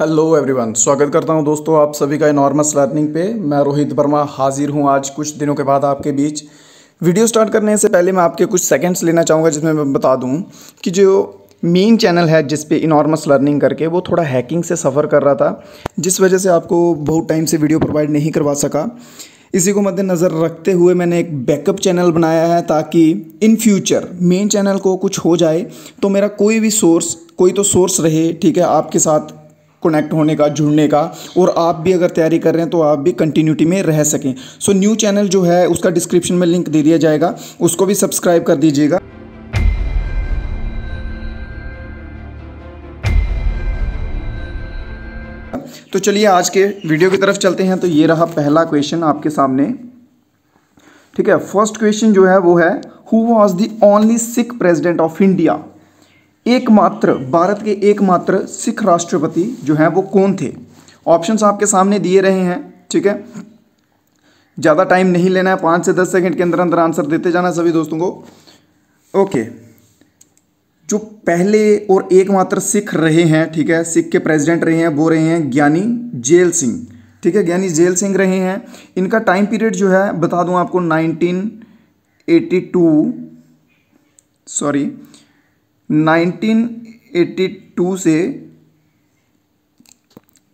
Hello everyone स्वागत करता हूं दोस्तों आप सभी का इनॉर्मस लर्निंग पे मैं रोहित वर्मा हाजिर हूं आज कुछ दिनों के बाद आपके बीच वीडियो स्टार्ट करने से पहले मैं आपके कुछ सेकंड्स लेना चाहूँगा जिसमें मैं बता दूं कि जो मेन चैनल है जिस पे इनॉर्मस लर्निंग करके वो थोड़ा हैकिंग से सफ़र कर रहा था जिस वजह से आपको बहुत टाइम से वीडियो प्रोवाइड नहीं करवा सका इसी को मद्देनज़र रखते हुए मैंने एक बैकअप चैनल बनाया है ताकि इन फ्यूचर मेन चैनल को कुछ हो जाए तो मेरा कोई भी सोर्स कोई तो सोर्स रहे ठीक है आपके साथ कनेक्ट होने का जुड़ने का और आप भी अगर तैयारी कर रहे हैं तो आप भी कंटिन्यूटी में रह सकें सो न्यू चैनल जो है उसका डिस्क्रिप्शन में लिंक दे दिया जाएगा उसको भी सब्सक्राइब कर दीजिएगा तो चलिए आज के वीडियो की तरफ चलते हैं तो ये रहा पहला क्वेश्चन आपके सामने ठीक है फर्स्ट क्वेश्चन जो है वो है who was the only Sikh president of India एकमात्र भारत के एकमात्र सिख राष्ट्रपति जो हैं वो कौन थे ऑप्शंस आपके सामने दिए रहे हैं ठीक है ज़्यादा टाइम नहीं लेना है पाँच से दस सेकंड के अंदर अंदर आंसर देते जाना सभी दोस्तों को ओके जो पहले और एकमात्र सिख रहे हैं ठीक है सिख के प्रेसिडेंट रहे हैं वो रहे हैं ज्ञानी जेल सिंह ठीक है ज्ञानी जेल सिंह रहे हैं इनका टाइम पीरियड जो है बता दूँ आपको नाइनटीन सॉरी 1982 से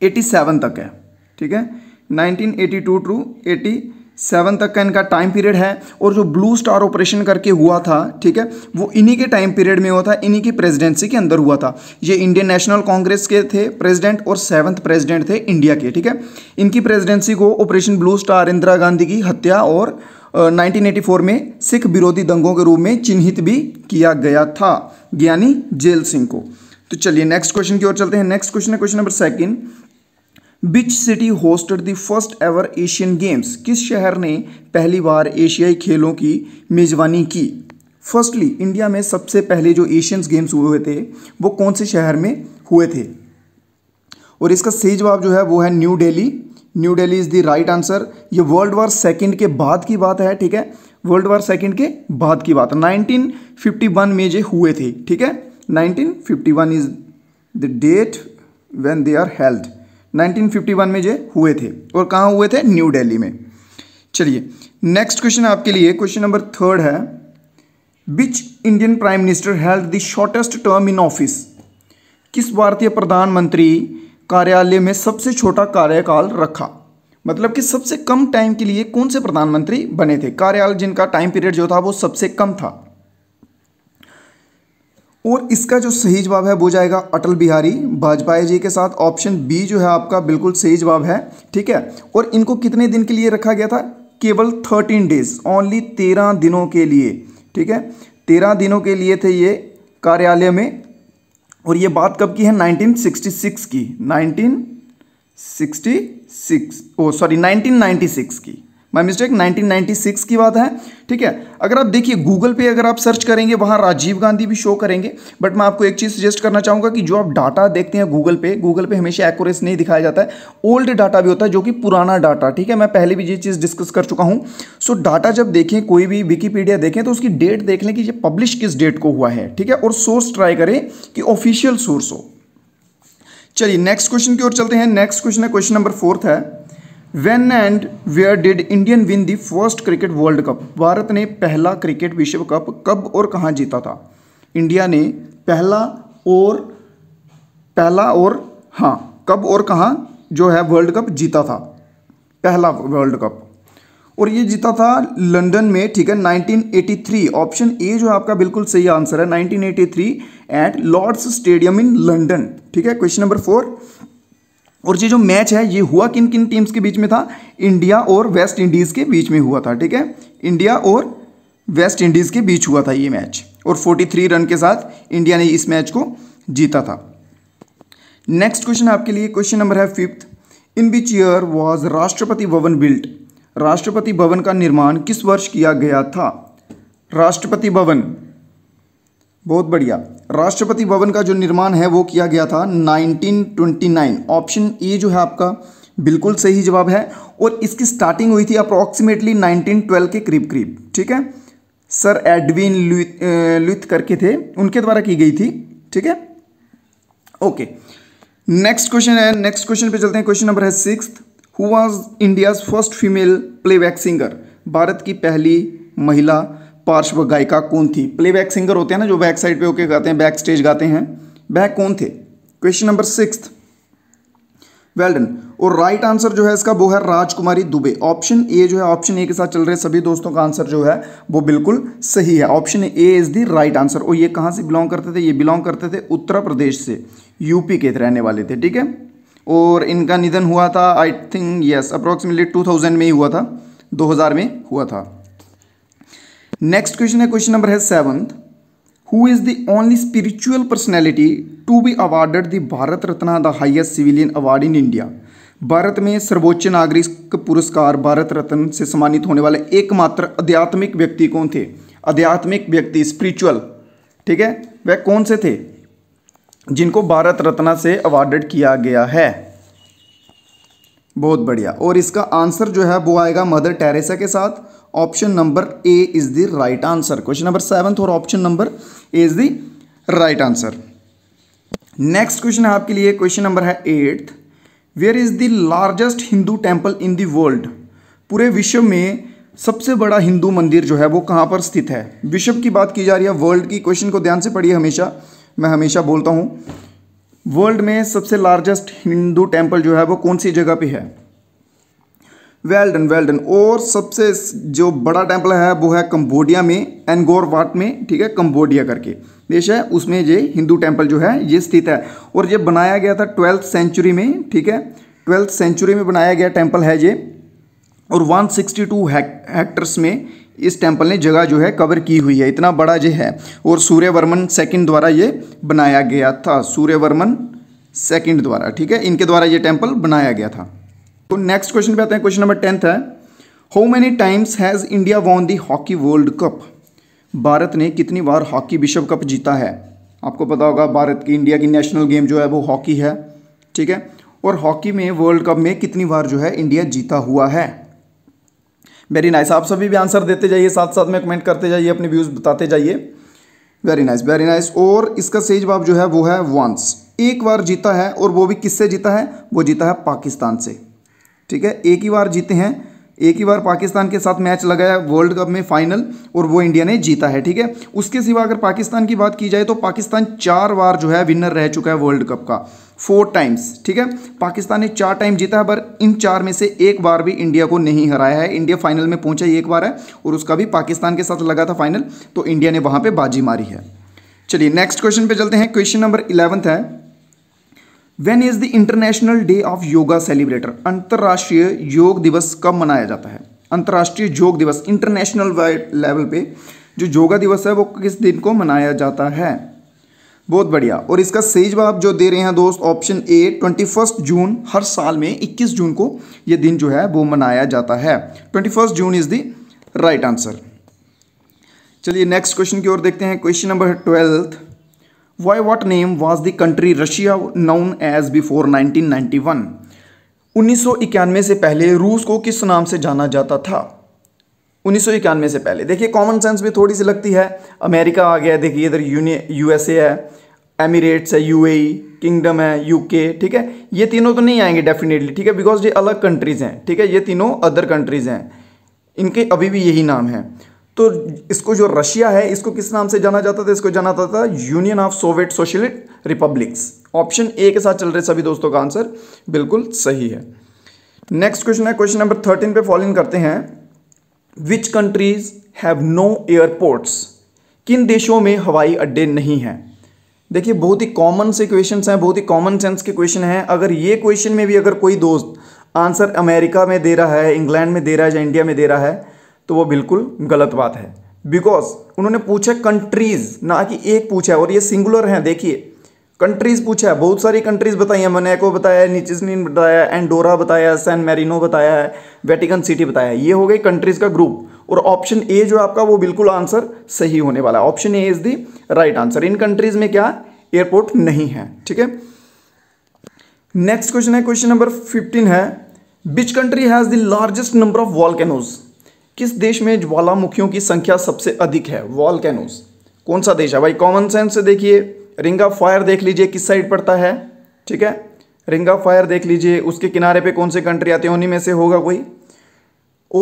87 तक है ठीक है 1982 टू 87 तक का इनका टाइम पीरियड है और जो ब्लू स्टार ऑपरेशन करके हुआ था ठीक है वो इन्हीं के टाइम पीरियड में हुआ था इन्हीं की प्रेसिडेंसी के अंदर हुआ था ये इंडियन नेशनल कांग्रेस के थे प्रेसिडेंट और सेवंथ प्रेसिडेंट थे इंडिया के ठीक है इनकी प्रेसिडेंसी को Operation Blue Star Indira Gandhi की हत्या और 1984 में सिख विरोधी दंगों के रूप में चिन्हित भी किया गया था ज्ञानी जेल सिंह को तो चलिए नेक्स्ट क्वेश्चन की ओर चलते हैं नेक्स्ट क्वेश्चन है question number second which city hosted the first ever Asian Games किस शहर ने पहली बार एशियाई खेलों की मेजबानी की फर्स्टली इंडिया में सबसे पहले जो एशियंस गेम्स हुए थे वो कौन से शहर में हुए थे और इसका सही जवाब जो है वो है New Delhi New Delhi is the right answer ये वर्ल्ड वार सेकेंड के बाद की बात है ठीक है वर्ल्ड वार सेकेंड के बाद की बात फिफ्टी 1951 में ये हुए थे ठीक है 1951 is the date when they are fifty 1951 में ये हुए थे और कहाँ हुए थे न्यू डेली में चलिए नेक्स्ट क्वेश्चन आपके लिए क्वेश्चन नंबर थर्ड है which Indian prime minister held the shortest term in office किस भारतीय प्रधानमंत्री कार्यालय में सबसे छोटा कार्यकाल रखा मतलब कि सबसे कम टाइम के लिए कौन से प्रधानमंत्री बने थे कार्यालय जिनका टाइम पीरियड जो था वो सबसे कम था और इसका जो सही जवाब है वो जाएगा अटल बिहारी वाजपेयी जी के साथ ऑप्शन बी जो है आपका बिल्कुल सही जवाब है ठीक है और इनको कितने दिन के लिए रखा गया था केवल थर्टीन डेज ओनली तेरह दिनों के लिए ठीक है तेरह दिनों के लिए थे ये कार्यालय में और ये बात कब की है 1966 की 1966 ओ सॉरी 1996 की माई मिस्टेक 1996 की बात है ठीक है अगर आप देखिए गूगल पे अगर आप सर्च करेंगे वहाँ राजीव गांधी भी शो करेंगे बट मैं आपको एक चीज़ सजेस्ट करना चाहूँगा कि जो आप डाटा देखते हैं गूगल पे गूगल पे हमेशा एक्यूरेस नहीं दिखाया जाता है ओल्ड डाटा भी होता है जो कि पुराना डाटा ठीक है मैं पहले भी ये चीज़ डिस्कस कर चुका हूँ सो डाटा जब देखें कोई भी विकीपीडिया देखें तो उसकी डेट देख लें कि ये पब्लिश किस डेट को हुआ है ठीक है और सोर्स ट्राई करें कि ऑफिशियल सोर्स हो चलिए नेक्स्ट क्वेश्चन की ओर चलते हैं नेक्स्ट क्वेश्चन है क्वेश्चन नंबर फोर्थ है when and where did Indian win the first cricket world cup Bharat ने पहला क्रिकेट विश्व कप कब और कहाँ जीता था इंडिया ने पहला और पहला और हाँ कब और कहाँ जो है वर्ल्ड कप जीता था पहला वर्ल्ड कप और ये जीता था लंदन में ठीक है 1983 ऑप्शन ए जो है आपका बिल्कुल सही आंसर है 1983 at Lord's stadium in London ठीक है क्वेश्चन नंबर फोर और ये जो मैच है ये हुआ किन किन टीम्स के बीच में था इंडिया और वेस्ट इंडीज़ के बीच में हुआ था ठीक है इंडिया और वेस्ट इंडीज़ के बीच हुआ था ये मैच और 43 रन के साथ इंडिया ने इस मैच को जीता था नेक्स्ट क्वेश्चन आपके लिए क्वेश्चन नंबर है fifth in which year was Rashtrapati Bhavan built राष्ट्रपति भवन का निर्माण किस वर्ष किया गया था राष्ट्रपति भवन बहुत बढ़िया राष्ट्रपति भवन का जो निर्माण है वो किया गया था 1929 ऑप्शन ए जो है आपका बिल्कुल सही जवाब है और इसकी स्टार्टिंग हुई थी अप्रॉक्सीमेटली 1912 के करीब करीब ठीक है सर एडविन लुथ करके थे उनके द्वारा की गई थी ठीक है ओके नेक्स्ट क्वेश्चन है नेक्स्ट क्वेश्चन पे चलते हैं क्वेश्चन नंबर है six who was India's first female playback singer Bharat की पहली महिला पार्श्व गायिका कौन थी प्लेबैक सिंगर होते हैं ना जो बैक साइड पे होके गाते हैं बैक स्टेज गाते हैं वह कौन थे question number six well done और राइट आंसर जो है इसका वो है राजकुमारी दुबे ऑप्शन ए जो है ऑप्शन ए के साथ चल रहे सभी दोस्तों का आंसर जो है वो बिल्कुल सही है option A is the right answer और ये कहाँ से बिलोंग करते थे ये बिलोंग करते थे उत्तर प्रदेश से यूपी के रहने वाले थे ठीक है और इनका निधन हुआ था I think yes approximately two में ही हुआ था दो में हुआ था नेक्स्ट क्वेश्चन है क्वेश्चन नंबर है seventh who is the only spiritual personality to be awarded the Bharat Ratna the highest civilian award in India Bharat में सर्वोच्च नागरिक पुरस्कार भारत रत्न से सम्मानित होने वाले एकमात्र आध्यात्मिक व्यक्ति कौन थे आध्यात्मिक व्यक्ति स्पिरिचुअल ठीक है वह कौन से थे जिनको भारत रत्न से अवार्डेड किया गया है बहुत बढ़िया और इसका आंसर जो है वो आएगा मदर टेरेसा के साथ option number A is the right answer question number seventh और option number A is the right answer next question है आपके लिए क्वेश्चन नंबर है eighth where is the largest Hindu temple in the world पूरे विश्व में सबसे बड़ा हिंदू मंदिर जो है वो कहाँ पर स्थित है विश्व की बात की जा रही है वर्ल्ड की क्वेश्चन को ध्यान से पढ़िए हमेशा मैं हमेशा बोलता हूँ वर्ल्ड में सबसे लार्जेस्ट हिंदू टेम्पल जो है वो कौन सी जगह पे है वेल डन वेल डन और सबसे जो बड़ा टेम्पल है वो है कंबोडिया में एनगोर वाट में ठीक है कंबोडिया करके देश है उसमें ये हिंदू टेम्पल जो है ये स्थित है और ये बनाया गया था ट्वेल्थ सेंचुरी में ठीक है ट्वेल्थ सेंचुरी में बनाया गया टेम्पल है ये और 162 सिक्सटी हेक्टर्स में इस टेम्पल ने जगह जो है कवर की हुई है इतना बड़ा ये है और सूर्य वर्मन सेकेंड द्वारा ये बनाया गया था सूर्य वर्मन सेकेंड द्वारा ठीक है इनके द्वारा ये टेम्पल बनाया गया था तो नेक्स्ट क्वेश्चन पे आते हैं क्वेश्चन नंबर टेंथ है how many times has India won the hockey world cup Bharat ने कितनी बार हॉकी विश्व कप जीता है आपको पता होगा भारत की इंडिया की नेशनल गेम जो है वो हॉकी है ठीक है और हॉकी में वर्ल्ड कप में कितनी बार जो है इंडिया जीता हुआ है वेरी नाइस nice. आप सभी भी आंसर देते जाइए साथ साथ में कमेंट करते जाइए अपने व्यूज़ बताते जाइए वेरी नाइस वेरी नाइस और इसका सही जवाब जो है वो है वंस एक बार जीता है और वो भी किससे जीता है वो जीता है पाकिस्तान से ठीक है एक ही बार जीते हैं एक ही बार पाकिस्तान के साथ मैच लगाया वर्ल्ड कप में फाइनल और वो इंडिया ने जीता है ठीक है उसके सिवा अगर पाकिस्तान की बात की जाए तो पाकिस्तान चार बार जो है विनर रह चुका है वर्ल्ड कप का फोर टाइम्स ठीक है पाकिस्तान ने चार टाइम जीता है पर इन चार में से एक बार भी इंडिया को नहीं हराया है इंडिया फाइनल में पहुंचा एक बार है और उसका भी पाकिस्तान के साथ लगा था फाइनल तो इंडिया ने वहां पर बाजी मारी है चलिए नेक्स्ट क्वेश्चन पे चलते हैं क्वेश्चन नंबर इलेवंथ है when is the international day of yoga celebrated अंतर्राष्ट्रीय योग दिवस कब मनाया जाता है अंतर्राष्ट्रीय योग दिवस इंटरनेशनल वाइड लेवल पे जो योगा दिवस है वो किस दिन को मनाया जाता है बहुत बढ़िया और इसका सही जवाब जो दे रहे हैं दोस्त option A twenty first June हर साल में इक्कीस जून को ये दिन जो है वो मनाया जाता है twenty first June is the right answer चलिए नेक्स्ट क्वेश्चन की ओर देखते हैं question number twelfth the country Russia known as before nineteen ninety one उन्नीस 1991? 1991 से पहले रूस को किस नाम से जाना जाता था उन्नीस से पहले देखिए कॉमन सेंस भी थोड़ी सी लगती है अमेरिका आ गया देखिए इधर यूएसए है एमिरेट्स है यूएई किंगडम e, है यूके ठीक है ये तीनों तो नहीं आएंगे डेफिनेटली ठीक है बिकॉज ये अलग कंट्रीज़ हैं ठीक है ये तीनों अदर कंट्रीज़ हैं इनके अभी भी यही नाम है तो इसको जो रशिया है इसको किस नाम से जाना जाता था इसको जाना जाता था Union of Soviet Socialist Republics option A के साथ चल रहे सभी दोस्तों का आंसर बिल्कुल सही है नेक्स्ट क्वेश्चन है क्वेश्चन नंबर थर्टीन पे फॉलोइंग करते हैं which countries have no airports किन देशों में हवाई अड्डे नहीं हैं देखिए बहुत ही कॉमन से क्वेश्चन हैं बहुत ही कॉमन सेंस के क्वेश्चन हैं अगर ये क्वेश्चन में भी अगर कोई दोस्त आंसर अमेरिका में दे रहा है इंग्लैंड में दे रहा है या इंडिया में दे रहा है तो वो बिल्कुल गलत बात है बिकॉज उन्होंने पूछा कंट्रीज़ ना कि एक पूछा है और ये सिंगुलर हैं देखिए कंट्रीज़ पूछा है बहुत सारी कंट्रीज़ बताई हैं मोनेको बताया है बताया एंडोरा बताया सैन मेरिनो बताया है वेटिकन सिटी बताया ये हो गई कंट्रीज़ का ग्रुप और ऑप्शन ए जो आपका वो बिल्कुल आंसर सही होने वाला है option A is the right answer in countries में क्या एयरपोर्ट नहीं है ठीक है नेक्स्ट क्वेश्चन है क्वेश्चन नंबर फिफ्टीन है which country has the largest number of volcanoes किस देश में ज्वालामुखियों की संख्या सबसे अधिक है वॉलकैनोज कौन सा देश है भाई कॉमन सेंस से देखिए रिंग ऑफ फायर देख लीजिए किस साइड पड़ता है ठीक है रिंग ऑफ फायर देख लीजिए उसके किनारे पे कौन से कंट्री आते हैं उन्हीं में से होगा कोई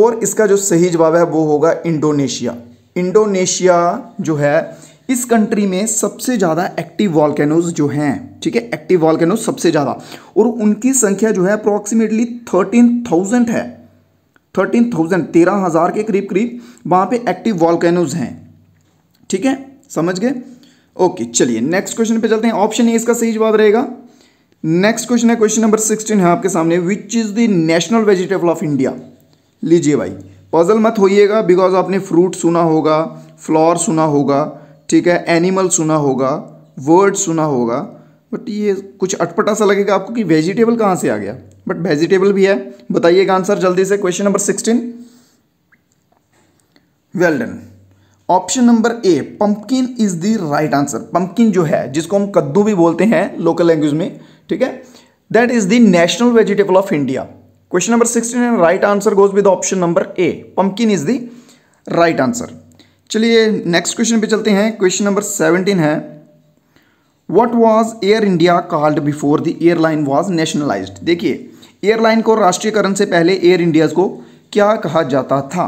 और इसका जो सही जवाब है वो होगा इंडोनेशिया इंडोनेशिया जो है इस कंट्री में सबसे ज़्यादा एक्टिव वॉल्केनोज जो हैं ठीक है एक्टिव वॉल्केनोज सबसे ज़्यादा और उनकी संख्या जो है अप्रॉक्सीमेटली थर्टीन थाउजेंड है थर्टीन थाउजेंड तेरह हज़ार के करीब करीब वहाँ पे एक्टिव वॉलकैनोज हैं ठीक है समझ गए ओके चलिए नेक्स्ट क्वेश्चन पे चलते हैं ऑप्शन ए इसका सही जवाब रहेगा नेक्स्ट क्वेश्चन है क्वेश्चन नंबर सिक्सटीन है आपके सामने which is the national vegetable of India लीजिए भाई पजल मत होइएगा बिकॉज आपने फ्रूट सुना होगा फ्लॉर सुना होगा ठीक है एनिमल सुना होगा वर्ड सुना होगा बट ये कुछ अटपटा सा लगेगा आपको कि वेजिटेबल कहाँ से आ गया बट वेजिटेबल भी है बताइएगा आंसर जल्दी से question number sixteen well done option number A pumpkin is the right answer pumpkin जो है जिसको हम कद्दू भी बोलते हैं लोकल लैंग्वेज में ठीक है that is the national vegetable of India question number sixteen and right answer goes with option number A pumpkin is the right answer चलिए नेक्स्ट क्वेश्चन पे चलते हैं क्वेश्चन नंबर सेवनटीन है what was Air India called before the airline was nationalise देखिए airline को राष्ट्रीयकरण से पहले एयर इंडिया को क्या कहा जाता था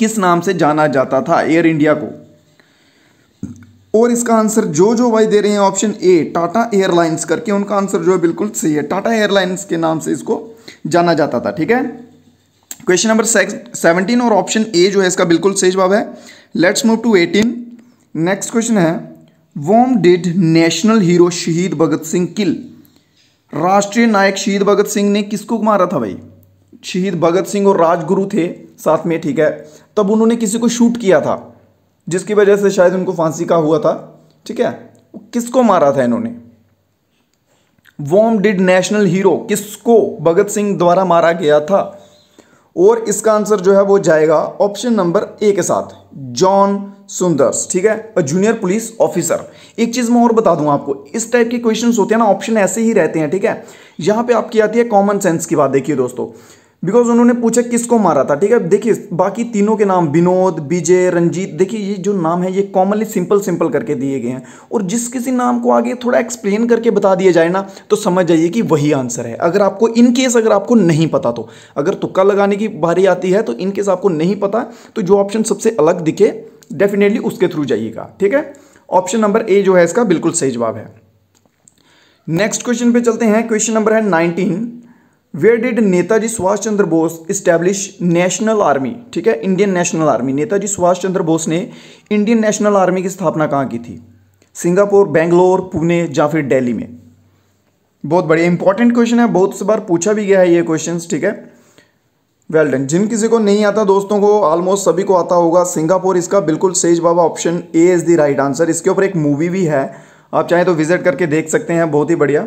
किस नाम से जाना जाता था एयर इंडिया को और इसका आंसर जो जो भाई दे रहे हैं ऑप्शन ए टाटा एयरलाइंस करके उनका आंसर जो है बिल्कुल सही है टाटा एयरलाइंस के नाम से इसको जाना जाता था ठीक है क्वेश्चन नंबर सेवनटीन और ऑप्शन ए जो है इसका बिल्कुल सही जवाब है let's move to eighteen next question है वोम डिड नेशनल हीरो शहीद भगत सिंह किल राष्ट्रीय नायक शहीद भगत सिंह ने किसको मारा था भाई शहीद भगत सिंह और राजगुरु थे साथ में ठीक है तब उन्होंने किसी को शूट किया था जिसकी वजह से शायद उनको फांसी का हुआ था ठीक है किसको मारा था इन्होंने वॉम डिड नेशनल हीरो किसको भगत सिंह द्वारा मारा गया था और इसका आंसर जो है वो जाएगा ऑप्शन नंबर ए के साथ जॉन सुंदर्स ठीक है और जूनियर पुलिस ऑफिसर एक चीज़ मैं और बता दूं आपको इस टाइप के क्वेश्चन होते हैं ना ऑप्शन ऐसे ही रहते हैं ठीक है यहां पे आपकी आती है कॉमन सेंस की बात देखिए दोस्तों बिकॉज उन्होंने पूछा किसको मारा था ठीक है देखिए बाकी तीनों के नाम विनोद विजय रंजीत देखिए ये जो नाम है ये कॉमनली सिंपल सिंपल करके दिए गए हैं और जिस किसी नाम को आगे थोड़ा एक्सप्लेन करके बता दिया जाए ना तो समझ जाइए कि वही आंसर है अगर आपको इन केस अगर आपको नहीं पता तो अगर तुक्का लगाने की बारी आती है तो इनकेस आपको नहीं पता तो जो ऑप्शन सबसे अलग दिखे डेफिनेटली उसके थ्रू जाइएगा ठीक है ऑप्शन नंबर ए जो है इसका बिल्कुल सही जवाब है नेक्स्ट क्वेश्चन पे चलते हैं क्वेश्चन नंबर है nineteen where did Netaji Subhash Chandra Bose establish national army ठीक है Indian national army Netaji Subhash Chandra Bose ने इंडियन नेशनल आर्मी की स्थापना कहाँ की थी सिंगापुर बेंगलोर पुणे या फिर डेली में बहुत बढ़िया इंपॉर्टेंट क्वेश्चन है बहुत से बार पूछा भी गया है ये क्वेश्चन ठीक है वेल डन जिन किसी को नहीं आता दोस्तों को ऑलमोस्ट सभी को आता होगा सिंगापुर इसका बिल्कुल सेज बाबा option A is the right answer इसके ऊपर एक मूवी भी है आप चाहें तो विजिट करके देख सकते हैं बहुत ही बढ़िया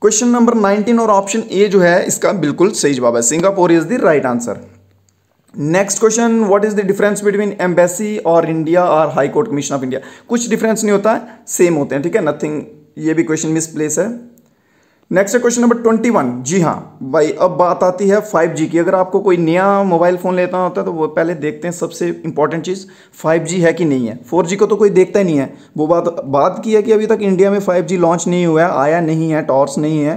क्वेश्चन नंबर 19 और ऑप्शन ए जो है इसका बिल्कुल सेज बाबा है Singapore is the right answer next question what is the difference between embassy और इंडिया और high court commission of India कुछ डिफरेंस नहीं होता है सेम होते हैं ठीक है नथिंग ये भी क्वेश्चन मिसप्लेस है नेक्स्ट है क्वेश्चन नंबर ट्वेंटी वन जी हाँ भाई अब बात आती है फाइव जी की अगर आपको कोई नया मोबाइल फ़ोन लेना होता है तो वो पहले देखते हैं सबसे इंपॉर्टेंट चीज़ फाइव जी है कि नहीं है फोर जी को तो कोई देखता ही नहीं है वो बात बात की है कि अभी तक इंडिया में फाइव जी लॉन्च नहीं हुआ है आया नहीं है टॉर्च नहीं है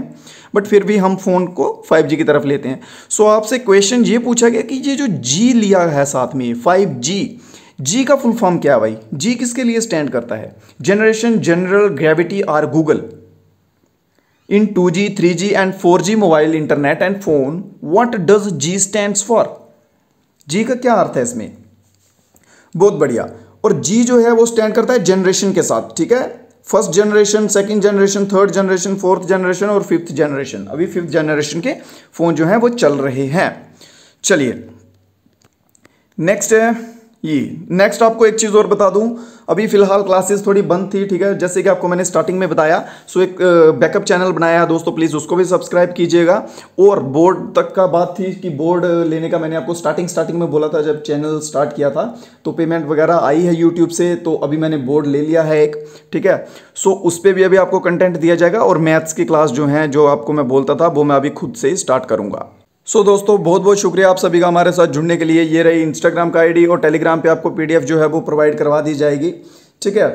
बट फिर भी हम फ़ोन को जी की तरफ लेते हैं सो आपसे क्वेश्चन ये पूछा गया कि ये जो जी लिया है साथ में फाइव जी का फुल फॉर्म क्या है भाई जी किसके लिए स्टैंड करता है generation general gravity or Google in 2G, 3G and 4G mobile internet and phone what does G stand for G का क्या अर्थ है इसमें बहुत बढ़िया और जी जो है वो स्टैंड करता है जनरेशन के साथ ठीक है first generation second generation third generation fourth generation और फिफ्थ जनरेशन अभी फिफ्थ जनरेशन के फ़ोन जो हैं वो चल रहे हैं चलिए नेक्स्ट है ये नेक्स्ट आपको एक चीज़ और बता दूं अभी फिलहाल क्लासेस थोड़ी बंद थी ठीक है जैसे कि आपको मैंने स्टार्टिंग में बताया सो एक बैकअप चैनल बनाया है दोस्तों प्लीज़ उसको भी सब्सक्राइब कीजिएगा और बोर्ड तक का बात थी कि बोर्ड लेने का मैंने आपको स्टार्टिंग स्टार्टिंग में बोला था जब चैनल स्टार्ट किया था तो पेमेंट वगैरह आई है यूट्यूब से तो अभी मैंने बोर्ड ले लिया है एक ठीक है सो उस पर भी अभी आपको कंटेंट दिया जाएगा और मैथ्स की क्लास जो है जो आपको मैं बोलता था वो मैं अभी खुद से ही स्टार्ट करूँगा सो so, दोस्तों बहुत बहुत शुक्रिया आप सभी का हमारे साथ जुड़ने के लिए ये रही इंस्टाग्राम का आईडी और टेलीग्राम पे आपको पीडीएफ जो है वो प्रोवाइड करवा दी जाएगी ठीक है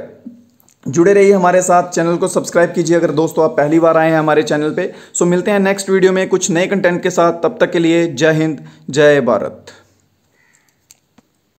जुड़े रहिए हमारे साथ चैनल को सब्सक्राइब कीजिए अगर दोस्तों आप पहली बार आए हैं हमारे चैनल पे सो मिलते हैं नेक्स्ट वीडियो में कुछ नए कंटेंट के साथ तब तक के लिए जय हिंद जय भारत